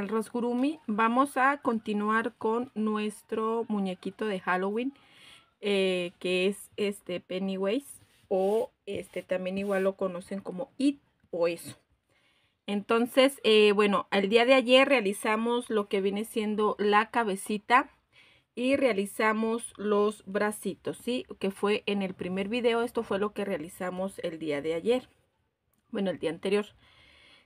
al Rosgurumi. Vamos a continuar con nuestro muñequito de Halloween, eh, que es este Pennywise, o este también igual lo conocen como It o eso. Entonces, eh, bueno, el día de ayer realizamos lo que viene siendo la cabecita y realizamos los bracitos, ¿sí? Que fue en el primer video, esto fue lo que realizamos el día de ayer. Bueno, el día anterior.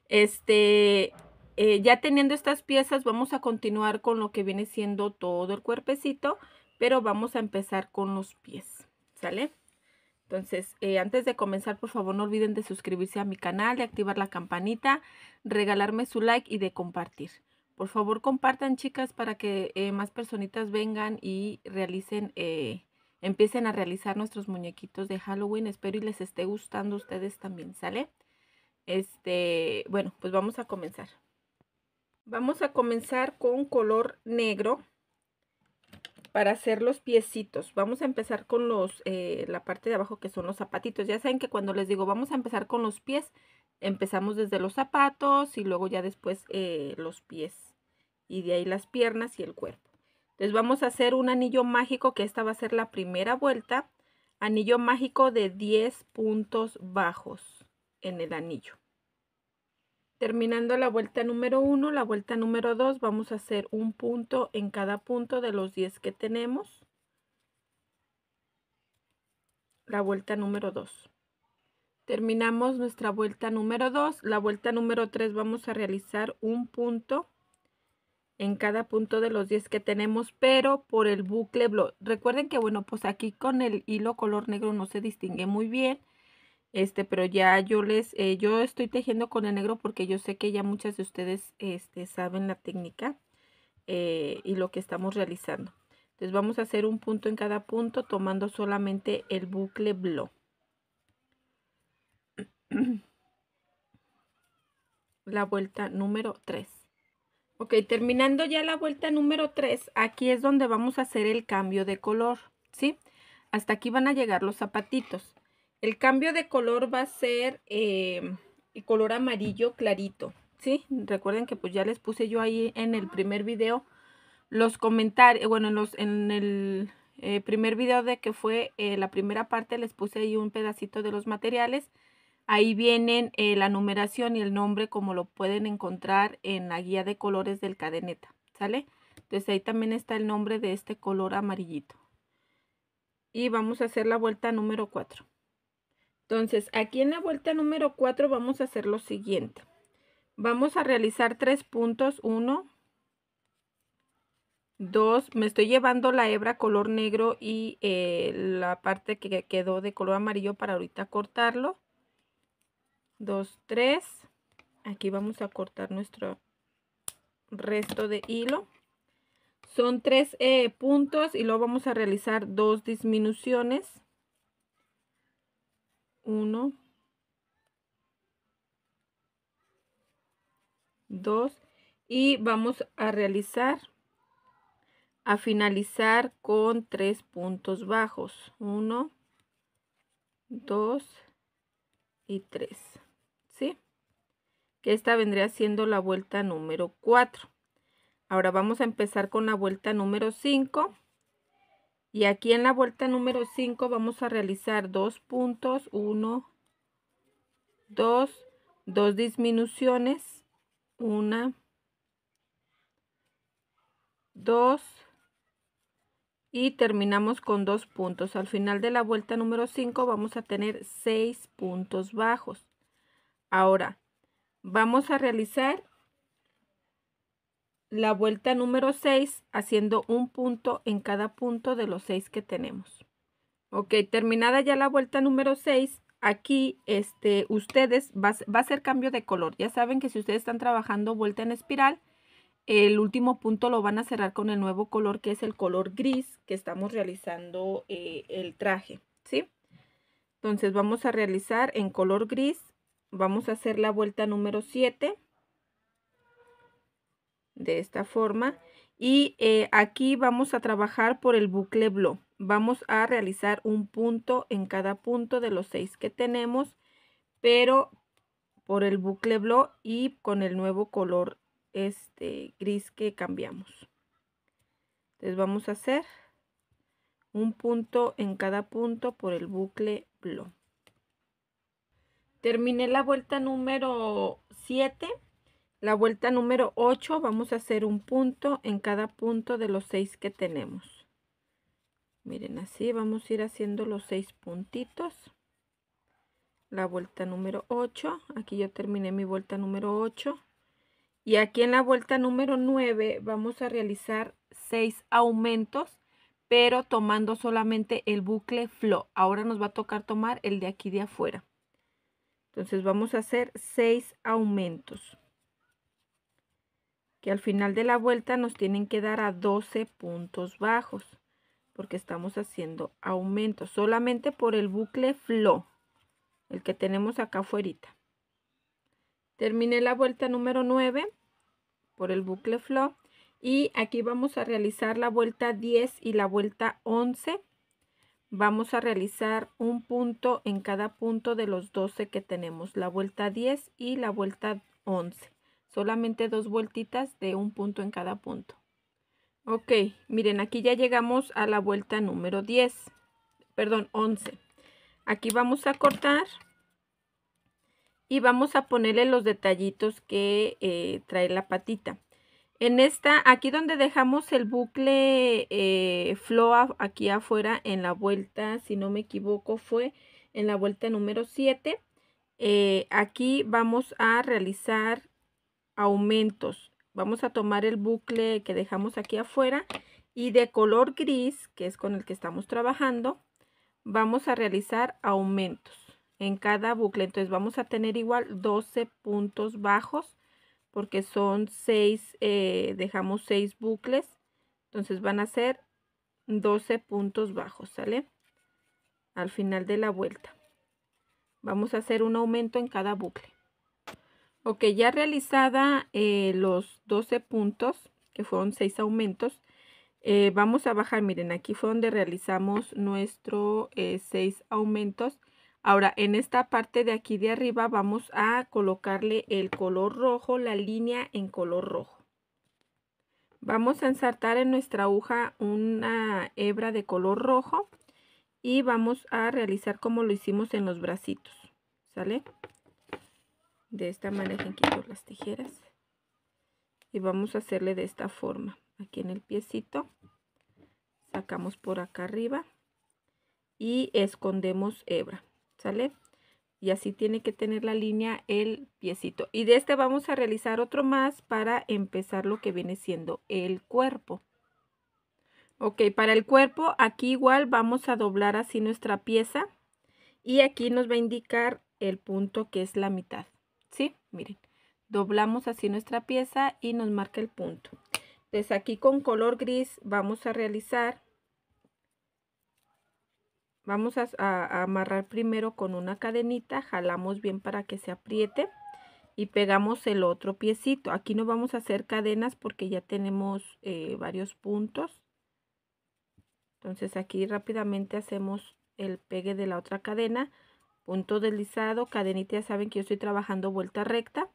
Este, eh, ya teniendo estas piezas vamos a continuar con lo que viene siendo todo el cuerpecito, pero vamos a empezar con los pies, ¿sale? Entonces, eh, antes de comenzar, por favor, no olviden de suscribirse a mi canal, de activar la campanita, regalarme su like y de compartir. Por favor, compartan, chicas, para que eh, más personitas vengan y realicen, empiecen a realizar nuestros muñequitos de Halloween. Espero y les esté gustando a ustedes también, ¿sale? Este, bueno, pues vamos a comenzar. Vamos a comenzar con color negro para hacer los piecitos. Vamos a empezar con los eh, la parte de abajo que son los zapatitos. Ya saben que cuando les digo vamos a empezar con los pies, empezamos desde los zapatos y luego ya después eh, los pies. Y de ahí las piernas y el cuerpo. Entonces vamos a hacer un anillo mágico que esta va a ser la primera vuelta. Anillo mágico de 10 puntos bajos en el anillo. Terminando la vuelta número 1, la vuelta número 2, vamos a hacer un punto en cada punto de los 10 que tenemos. La vuelta número 2. Terminamos nuestra vuelta número 2. La vuelta número 3 vamos a realizar un punto en cada punto de los 10 que tenemos, pero por el bucle blog. Recuerden que, bueno, pues aquí con el hilo color negro no se distingue muy bien. Este, pero ya yo les, eh, yo estoy tejiendo con el negro porque yo sé que ya muchas de ustedes este, saben la técnica eh, y lo que estamos realizando. Entonces vamos a hacer un punto en cada punto tomando solamente el bucle blow. la vuelta número 3. Ok, terminando ya la vuelta número 3, aquí es donde vamos a hacer el cambio de color, ¿sí? Hasta aquí van a llegar los zapatitos. El cambio de color va a ser em, el color amarillo clarito, ¿sí? Recuerden que pues ya les puse yo ahí en el primer video los comentarios, eh, bueno, en, los, en el eh, primer video de que fue eh, la primera parte les puse ahí un pedacito de los materiales. Ahí vienen la numeración y el nombre como lo pueden encontrar en la guía de colores del cadeneta, ¿sale? Entonces ahí también está el nombre de este color amarillito. Y vamos a hacer la vuelta número 4. Entonces, aquí en la vuelta número 4 vamos a hacer lo siguiente. Vamos a realizar tres puntos, 1, 2, me estoy llevando la hebra color negro y eh, la parte que quedó de color amarillo para ahorita cortarlo. Dos, tres. aquí vamos a cortar nuestro resto de hilo. Son tres eh, puntos y luego vamos a realizar dos disminuciones. 1, 2 y vamos a realizar a finalizar con tres puntos bajos 1 2 y 3 ¿sí? que esta vendría siendo la vuelta número 4 ahora vamos a empezar con la vuelta número 5 y aquí en la vuelta número 5 vamos a realizar dos puntos, 1, 2, 2 disminuciones, 1, 2 y terminamos con dos puntos. Al final de la vuelta número 5 vamos a tener 6 puntos bajos. Ahora vamos a realizar la vuelta número 6 haciendo un punto en cada punto de los 6 que tenemos. Ok, terminada ya la vuelta número 6, aquí este, ustedes va, a ser cambio de color. Ya saben que si ustedes están trabajando vuelta en espiral, el último punto lo van a cerrar con el nuevo color que es el color gris que estamos realizando eh, el traje, ¿sí? Entonces vamos a realizar en color gris, vamos a hacer la vuelta número 7 de esta forma. Y eh, aquí vamos a trabajar por el bucle blog. Vamos a realizar un punto en cada punto de los seis que tenemos, pero por el bucle blog y con el nuevo color este gris que cambiamos. Entonces vamos a hacer un punto en cada punto por el bucle blog. Terminé la vuelta número 7 la vuelta número 8 vamos a hacer un punto en cada punto de los 6 que tenemos. Miren así, vamos a ir haciendo los 6 puntitos. La vuelta número 8, aquí yo terminé mi vuelta número 8. Y aquí en la vuelta número 9 vamos a realizar 6 aumentos, pero tomando solamente el bucle flow. Ahora nos va a tocar tomar el de aquí de afuera. Entonces vamos a hacer 6 aumentos que al final de la vuelta nos tienen que dar a 12 puntos bajos porque estamos haciendo aumento solamente por el bucle flow, el que tenemos acá afuera. Terminé la vuelta número 9 por el bucle flow y aquí vamos a realizar la vuelta 10 y la vuelta 11. Vamos a realizar un punto en cada punto de los 12 que tenemos, la vuelta 10 y la vuelta 11 solamente dos vueltitas de un punto en cada punto. Ok, miren, aquí ya llegamos a la vuelta número 10, perdón, 11. Aquí vamos a cortar y vamos a ponerle los detallitos que eh, trae la patita. En esta, aquí donde dejamos el bucle eh, flow aquí afuera en la vuelta, si no me equivoco, fue en la vuelta número 7. Eh, aquí vamos a realizar aumentos. Vamos a tomar el bucle que dejamos aquí afuera y de color gris, que es con el que estamos trabajando, vamos a realizar aumentos en cada bucle. Entonces vamos a tener igual 12 puntos bajos porque son 6, eh, dejamos 6 bucles. Entonces van a ser 12 puntos bajos, ¿sale? Al final de la vuelta. Vamos a hacer un aumento en cada bucle. Ok, ya realizada eh, los 12 puntos, que fueron 6 aumentos, eh, vamos a bajar, miren, aquí fue donde realizamos nuestro 6 eh, aumentos. Ahora, en esta parte de aquí de arriba vamos a colocarle el color rojo, la línea en color rojo. Vamos a ensartar en nuestra aguja una hebra de color rojo y vamos a realizar como lo hicimos en los bracitos, ¿sale? de esta manera en las tijeras y vamos a hacerle de esta forma aquí en el piecito sacamos por acá arriba y escondemos hebra sale y así tiene que tener la línea el piecito y de este vamos a realizar otro más para empezar lo que viene siendo el cuerpo ok para el cuerpo aquí igual vamos a doblar así nuestra pieza y aquí nos va a indicar el punto que es la mitad ¿sí? Miren, doblamos así nuestra pieza y nos marca el punto. Entonces aquí con color gris vamos a realizar, vamos a, amarrar primero con una cadenita, jalamos bien para que se apriete y pegamos el otro piecito. Aquí no vamos a hacer cadenas porque ya tenemos eh, varios puntos. Entonces aquí rápidamente hacemos el pegue de la otra cadena punto deslizado, cadenita, ya saben que yo estoy trabajando vuelta recta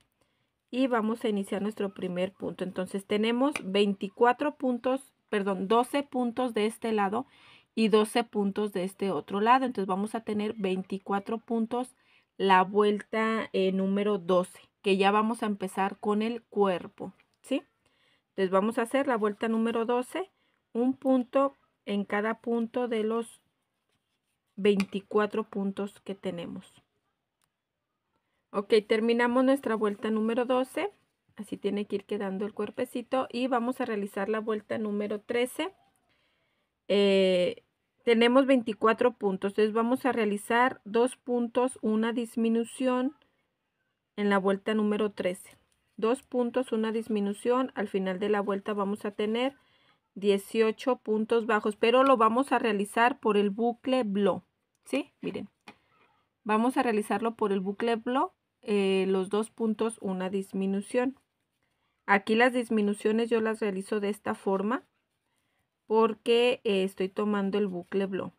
y vamos a iniciar nuestro primer punto. Entonces tenemos 24 puntos, perdón, 12 puntos de este lado y 12 puntos de este otro lado. Entonces vamos a tener 24 puntos la vuelta eh, número 12, que ya vamos a empezar con el cuerpo, ¿sí? Entonces vamos a hacer la vuelta número 12, un punto en cada punto de los 24 puntos que tenemos. Ok, terminamos nuestra vuelta número 12. Así tiene que ir quedando el cuerpecito. Y vamos a realizar la vuelta número 13. Eh, tenemos 24 puntos. Entonces vamos a realizar dos puntos, una disminución en la vuelta número 13. Dos puntos, una disminución. Al final de la vuelta vamos a tener 18 puntos bajos. Pero lo vamos a realizar por el bucle blow. ¿sí? Miren, vamos a realizarlo por el bucle blo eh, los dos puntos, una disminución. Aquí las disminuciones yo las realizo de esta forma porque eh, estoy tomando el bucle blo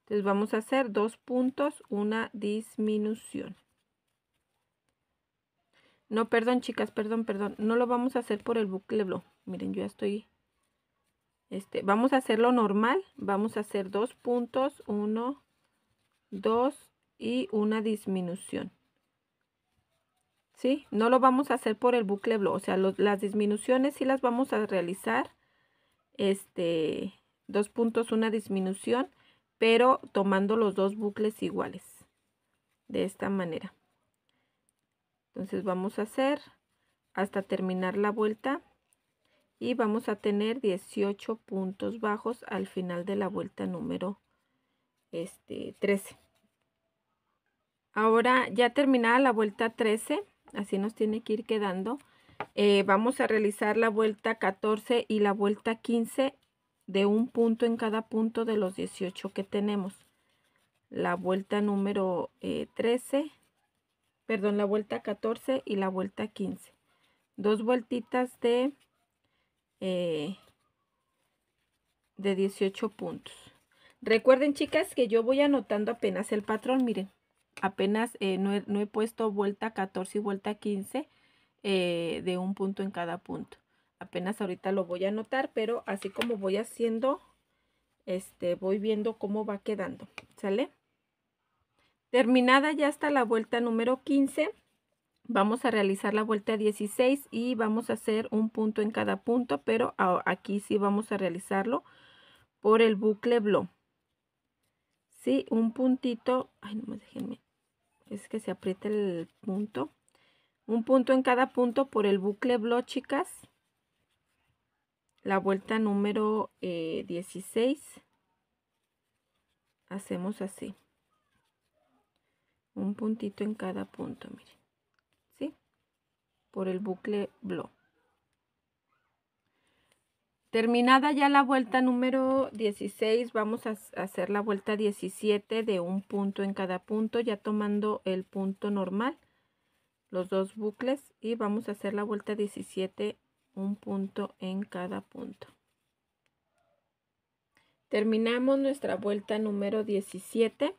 Entonces vamos a hacer dos puntos, una disminución. No, perdón chicas, perdón, perdón. No lo vamos a hacer por el bucle blo Miren, yo ya estoy este, vamos a hacerlo normal. Vamos a hacer dos puntos, uno, dos y una disminución. ¿Sí? No lo vamos a hacer por el bucle blog, o sea, las disminuciones sí las vamos a realizar, este, dos puntos, una disminución, pero tomando los dos bucles iguales, de esta manera. Entonces vamos a hacer hasta terminar la vuelta y vamos a tener 18 puntos bajos al final de la vuelta número este, 13. Ahora ya terminada la vuelta 13, así nos tiene que ir quedando. Eh, vamos a realizar la vuelta 14 y la vuelta 15 de un punto en cada punto de los 18 que tenemos. La vuelta número 13, eh, perdón, la vuelta 14 y la vuelta 15. Dos vueltitas de eh, de 18 puntos. Recuerden chicas que yo voy anotando apenas el patrón, miren, apenas eh, no, he, puesto vuelta 14 y vuelta 15 eh, de un punto en cada punto. Apenas ahorita lo voy a anotar, pero así como voy haciendo, este, voy viendo cómo va quedando, ¿sale? Terminada ya está la vuelta número 15 Vamos a realizar la vuelta 16 y vamos a hacer un punto en cada punto, pero aquí sí vamos a realizarlo por el bucle blo. Sí, un puntito, ay, no déjenme, es que se aprieta el punto. Un punto en cada punto por el bucle blo, chicas. La vuelta número 16. Eh, Hacemos así. Un puntito en cada punto, miren por el bucle BLO. Terminada ya la vuelta número 16, vamos a hacer la vuelta 17 de un punto en cada punto, ya tomando el punto normal, los dos bucles, y vamos a hacer la vuelta 17, un punto en cada punto. Terminamos nuestra vuelta número 17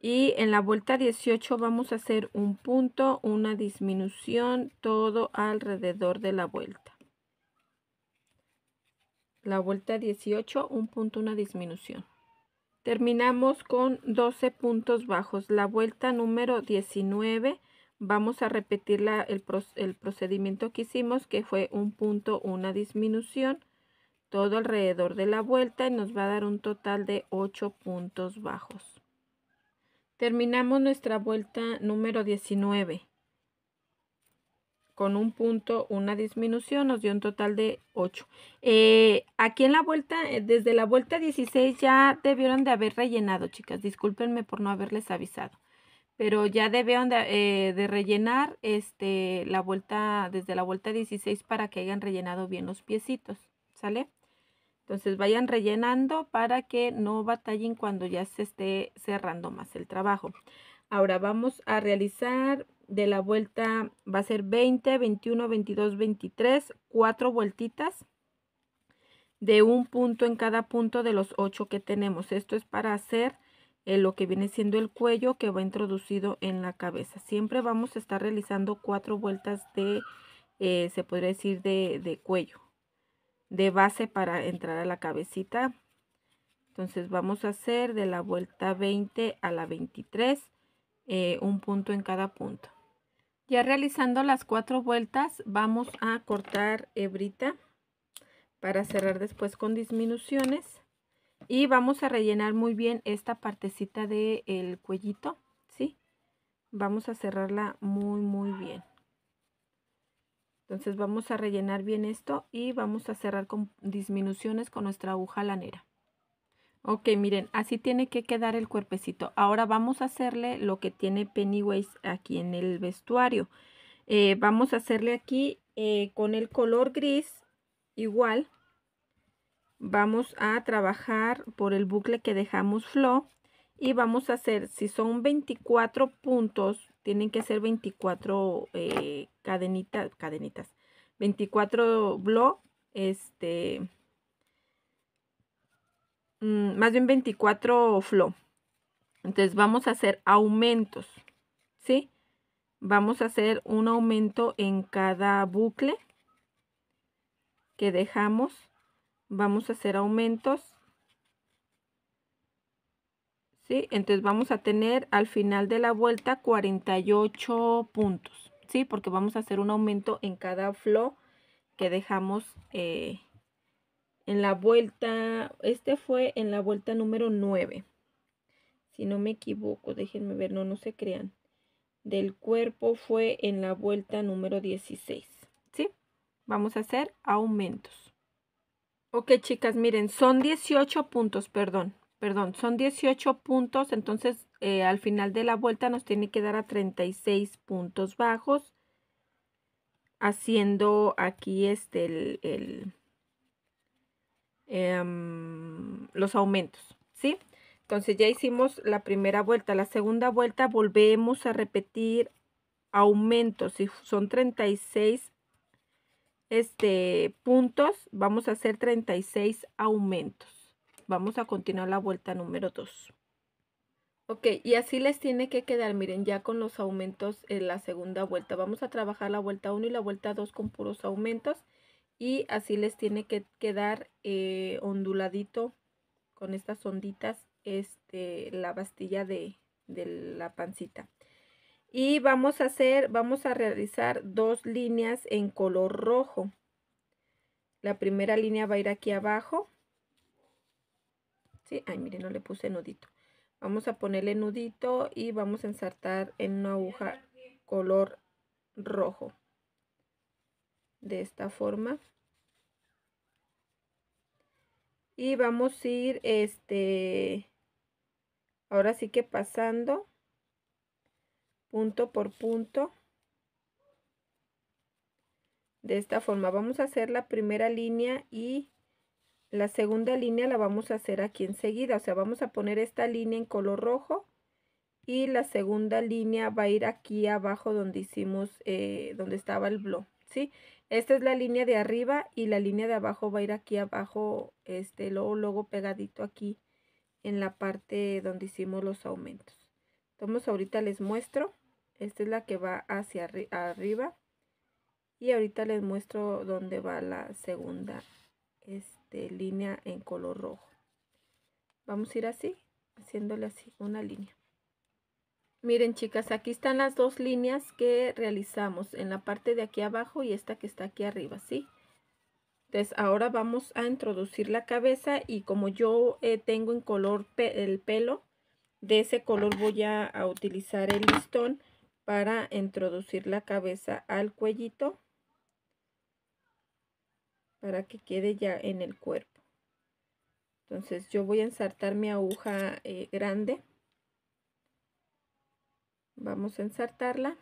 y en la vuelta 18 vamos a hacer un punto, una disminución, todo alrededor de la vuelta. La vuelta 18, un punto, una disminución. Terminamos con 12 puntos bajos. La vuelta número 19 vamos a repetir el, el procedimiento que hicimos que fue un punto, una disminución, todo alrededor de la vuelta y nos va a dar un total de 8 puntos bajos. Terminamos nuestra vuelta número 19 con un punto, una disminución, nos dio un total de 8. Eh, aquí en la vuelta, eh, desde la vuelta 16 ya debieron de haber rellenado, chicas. Discúlpenme por no haberles avisado. Pero ya debieron de, eh, rellenar este, la vuelta, desde la vuelta 16 para que hayan rellenado bien los piecitos. ¿Sale? Entonces vayan rellenando para que no batallen cuando ya se esté cerrando más el trabajo. Ahora vamos a realizar de la vuelta, va a ser 20, 21, 22, 23, cuatro vueltitas de un punto en cada punto de los ocho que tenemos. Esto es para hacer eh, lo que viene siendo el cuello que va introducido en la cabeza. Siempre vamos a estar realizando cuatro vueltas de, eh, se podría decir, de cuello de base para entrar a la cabecita. Entonces vamos a hacer de la vuelta 20 a la 23 eh, un punto en cada punto. Ya realizando las cuatro vueltas vamos a cortar hebrita para cerrar después con disminuciones y vamos a rellenar muy bien esta partecita del el cuellito, ¿sí? Vamos a cerrarla muy muy bien. Entonces vamos a rellenar bien esto y vamos a cerrar con disminuciones con nuestra aguja lanera. Ok, miren, así tiene que quedar el cuerpecito. Ahora vamos a hacerle lo que tiene Pennywise aquí en el vestuario. Eh, vamos a hacerle aquí eh, con el color gris igual. Vamos a trabajar por el bucle que dejamos flow y vamos a hacer, si son 24 puntos, tienen que ser 24 eh, cadenitas, cadenitas, 24 blo este, mm, más bien 24 flow. Entonces vamos a hacer aumentos, ¿sí? Vamos a hacer un aumento en cada bucle que dejamos. Vamos a hacer aumentos entonces vamos a tener al final de la vuelta 48 puntos, ¿sí? Porque vamos a hacer un aumento en cada flow que dejamos eh, en la vuelta, este fue en la vuelta número 9, si no me equivoco, déjenme ver, no, no se crean, del cuerpo fue en la vuelta número 16, ¿sí? Vamos a hacer aumentos. Ok, chicas, miren, son 18 puntos, perdón, perdón, son 18 puntos, entonces eh, al final de la vuelta nos tiene que dar a 36 puntos bajos, haciendo aquí este el, em, los aumentos, ¿sí? Entonces ya hicimos la primera vuelta, la segunda vuelta volvemos a repetir aumentos, si son 36 este, puntos, vamos a hacer 36 aumentos vamos a continuar la vuelta número 2. Ok, y así les tiene que quedar, miren, ya con los aumentos en la segunda vuelta. Vamos a trabajar la vuelta 1 y la vuelta 2 con puros aumentos. Y así les tiene que quedar eh, onduladito con estas onditas este, la bastilla de, de la pancita. Y vamos a hacer, vamos a realizar dos líneas en color rojo. La primera línea va a ir aquí abajo ¿sí? Ay, miren, no le puse nudito. Vamos a ponerle nudito y vamos a ensartar en una aguja color rojo. De esta forma. Y vamos a ir, este, ahora sí que pasando punto por punto. De esta forma vamos a hacer la primera línea y la segunda línea la vamos a hacer aquí enseguida, o sea, vamos a poner esta línea en color rojo y la segunda línea va a ir aquí abajo donde hicimos, eh, donde estaba el blog, ¿sí? Esta es la línea de arriba y la línea de abajo va a ir aquí abajo, este, luego, luego pegadito aquí en la parte donde hicimos los aumentos. Entonces ahorita les muestro, esta es la que va hacia arriba y ahorita les muestro dónde va la segunda, este, de línea en color rojo. Vamos a ir así, haciéndole así una línea. Miren chicas, aquí están las dos líneas que realizamos en la parte de aquí abajo y esta que está aquí arriba, ¿sí? Entonces ahora vamos a introducir la cabeza y como yo eh, tengo en color el pelo, de ese color voy a, a utilizar el listón para introducir la cabeza al cuellito para que quede ya en el cuerpo. Entonces yo voy a ensartar mi aguja eh, grande. Vamos a ensartarla.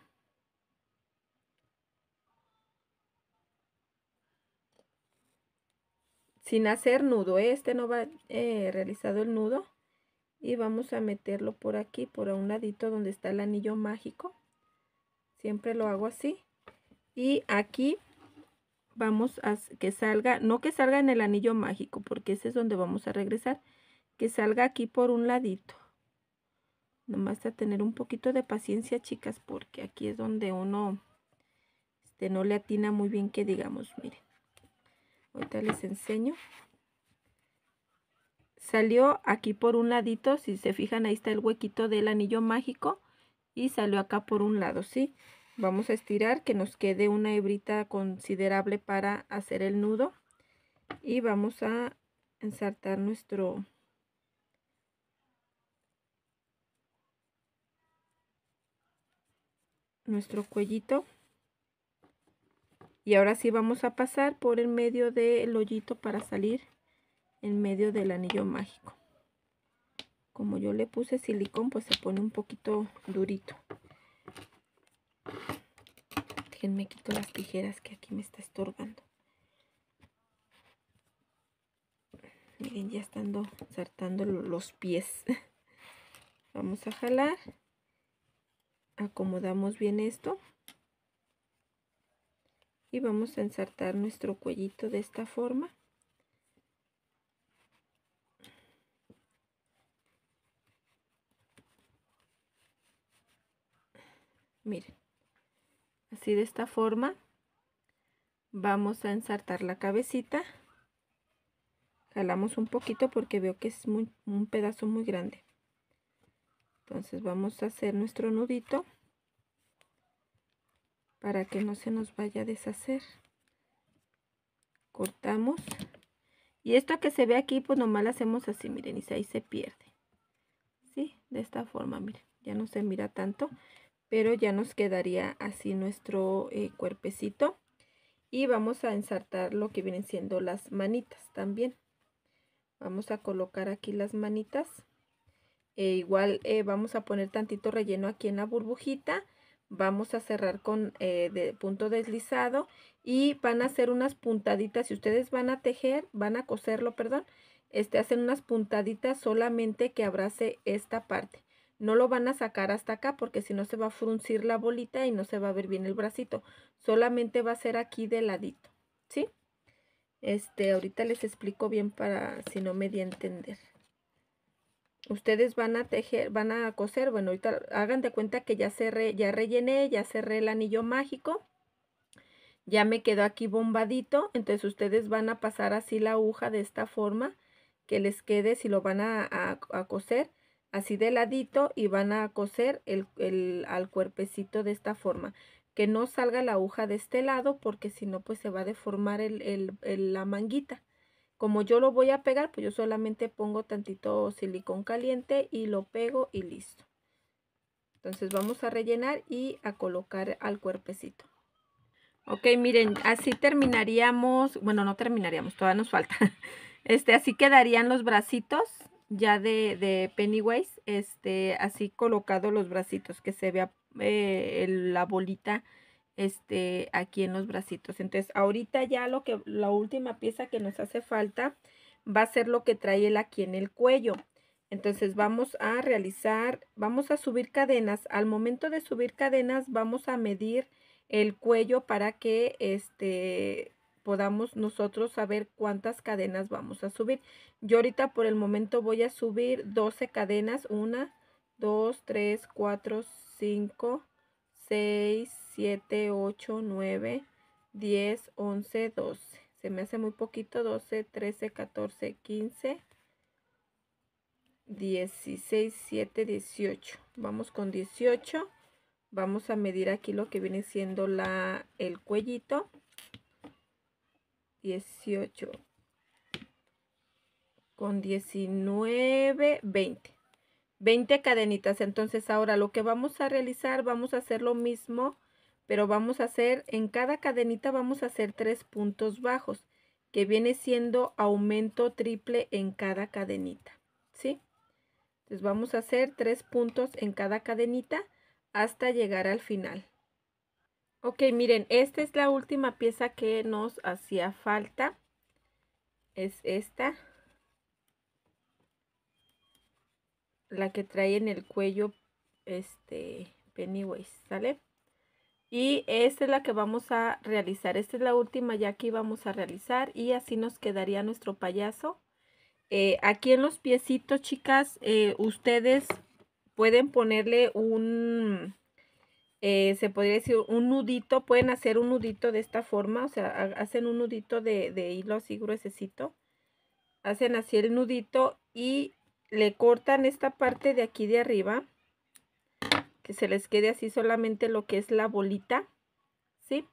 Sin hacer nudo, ¿eh? este no va eh, realizado el nudo. Y vamos a meterlo por aquí, por a un ladito donde está el anillo mágico. Siempre lo hago así. Y aquí vamos a que salga, no que salga en el anillo mágico, porque ese es donde vamos a regresar, que salga aquí por un ladito. Nomás a tener un poquito de paciencia, chicas, porque aquí es donde uno este, no le atina muy bien que digamos, miren. Ahorita les enseño. Salió aquí por un ladito, si se fijan, ahí está el huequito del anillo mágico y salió acá por un lado, ¿sí? Vamos a estirar que nos quede una hebrita considerable para hacer el nudo. Y vamos a ensartar nuestro, nuestro cuellito. Y ahora sí vamos a pasar por el medio del hoyito para salir en medio del anillo mágico. Como yo le puse silicón, pues se pone un poquito durito. Déjenme quito las tijeras que aquí me está estorbando. Miren, ya estando saltando los pies. Vamos a jalar. Acomodamos bien esto. Y vamos a ensartar nuestro cuellito de esta forma. Miren así de esta forma vamos a ensartar la cabecita jalamos un poquito porque veo que es un pedazo muy grande entonces vamos a hacer nuestro nudito para que no se nos vaya a deshacer cortamos y esto que se ve aquí pues nomás lo hacemos así miren y ahí se pierde ¿sí? de esta forma miren ya no se mira tanto pero ya nos quedaría así nuestro eh, cuerpecito y vamos a ensartar lo que vienen siendo las manitas también vamos a colocar aquí las manitas e igual eh, vamos a poner tantito relleno aquí en la burbujita vamos a cerrar con eh, de punto deslizado y van a hacer unas puntaditas si ustedes van a tejer van a coserlo perdón este hacen unas puntaditas solamente que abrace esta parte no lo van a sacar hasta acá porque si no se va a fruncir la bolita y no se va a ver bien el bracito. Solamente va a ser aquí de ladito, ¿sí? Este, ahorita les explico bien para si no me di a entender. Ustedes van a tejer, van a coser, bueno, ahorita hagan de cuenta que ya cerré, ya rellené, ya cerré el anillo mágico. Ya me quedó aquí bombadito, entonces ustedes van a pasar así la aguja de esta forma que les quede si lo van a, a coser así de ladito y van a coser el, al cuerpecito de esta forma. Que no salga la aguja de este lado porque si no pues se va a deformar el, la manguita. Como yo lo voy a pegar, pues yo solamente pongo tantito silicón caliente y lo pego y listo. Entonces vamos a rellenar y a colocar al cuerpecito. Ok, miren, así terminaríamos, bueno, no terminaríamos, todavía nos falta. Este, así quedarían los bracitos ya de, de, Pennywise, este, así colocado los bracitos, que se vea eh, la bolita este, aquí en los bracitos. Entonces, ahorita ya lo que, la última pieza que nos hace falta va a ser lo que trae él aquí en el cuello. Entonces vamos a realizar, vamos a subir cadenas. Al momento de subir cadenas vamos a medir el cuello para que este, podamos nosotros saber cuántas cadenas vamos a subir. Yo ahorita por el momento voy a subir 12 cadenas, 1, 2, 3, 4, 5, 6, 7, 8, 9, 10, 11, 12. Se me hace muy poquito, 12, 13, 14, 15, 16, 7, 18. Vamos con 18. Vamos a medir aquí lo que viene siendo la, el cuellito. 18 con 19, 20. 20 cadenitas. Entonces ahora lo que vamos a realizar, vamos a hacer lo mismo, pero vamos a hacer, en cada cadenita vamos a hacer tres puntos bajos, que viene siendo aumento triple en cada cadenita, ¿sí? Entonces vamos a hacer tres puntos en cada cadenita hasta llegar al final. Ok, miren, esta es la última pieza que nos hacía falta. Es esta. La que trae en el cuello este Pennywise, ¿sale? Y esta es la que vamos a realizar. Esta es la última ya que íbamos a realizar y así nos quedaría nuestro payaso. Eh, aquí en los piecitos, chicas, eh, ustedes pueden ponerle un eh, se podría decir un nudito, pueden hacer un nudito de esta forma, o sea, hacen un nudito de, de hilo así gruesecito, hacen así el nudito y le cortan esta parte de aquí de arriba, que se les quede así solamente lo que es la bolita, ¿sí?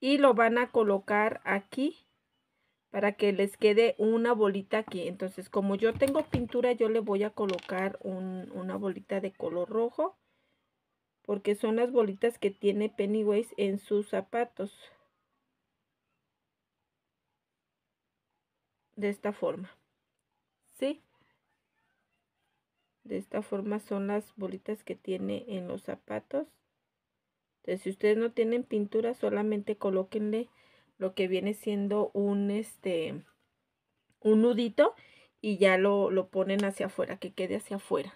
Y lo van a colocar aquí para que les quede una bolita aquí. Entonces, como yo tengo pintura, yo le voy a colocar una bolita de color rojo porque son las bolitas que tiene Pennywise en sus zapatos. De esta forma. ¿Sí? De esta forma son las bolitas que tiene en los zapatos. Entonces, si ustedes no tienen pintura, solamente colóquenle lo que viene siendo un, este, un nudito y ya lo, lo ponen hacia afuera, que quede hacia afuera.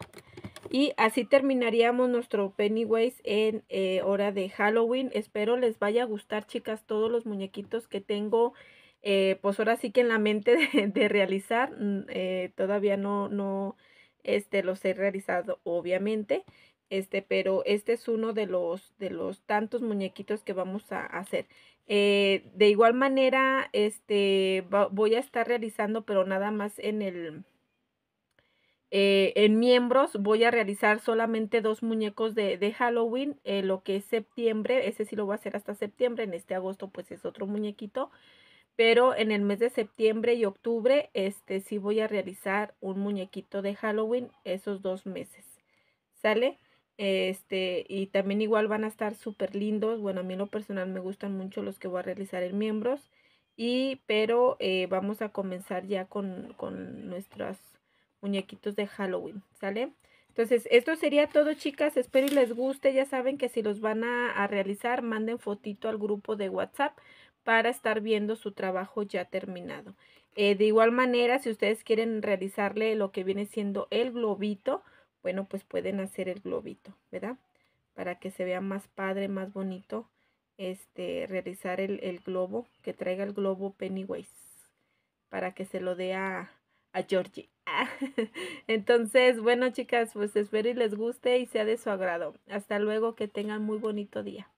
Y así terminaríamos nuestro Pennywise en eh, hora de Halloween. Espero les vaya a gustar, chicas, todos los muñequitos que tengo. Eh, pues ahora sí que en la mente de, realizar. Mm, eh, todavía no, no este, los he realizado, obviamente. Este, pero este es uno de los, de los tantos muñequitos que vamos a hacer. de igual manera, este, voy a estar realizando, pero nada más en el eh, en miembros voy a realizar solamente dos muñecos de, Halloween, eh, lo que es septiembre, ese sí lo voy a hacer hasta septiembre, en este agosto pues es otro muñequito, pero en el mes de septiembre y octubre este sí voy a realizar un muñequito de Halloween esos dos meses, ¿sale? Este, y también igual van a estar súper lindos, bueno, a mí en lo personal me gustan mucho los que voy a realizar en miembros, y pero eh, vamos a comenzar ya con, con nuestras muñequitos de Halloween, ¿sale? Entonces, esto sería todo, chicas. Espero y les guste. Ya saben que si los van a, realizar, manden fotito al grupo de WhatsApp para estar viendo su trabajo ya terminado. Eh, de igual manera, si ustedes quieren realizarle lo que viene siendo el globito, bueno, pues pueden hacer el globito, ¿verdad? Para que se vea más padre, más bonito, este, realizar el, el globo, que traiga el globo Pennywise, para que se lo dé a, a Georgie. Entonces, bueno chicas, pues espero y les guste y sea de su agrado. Hasta luego, que tengan muy bonito día.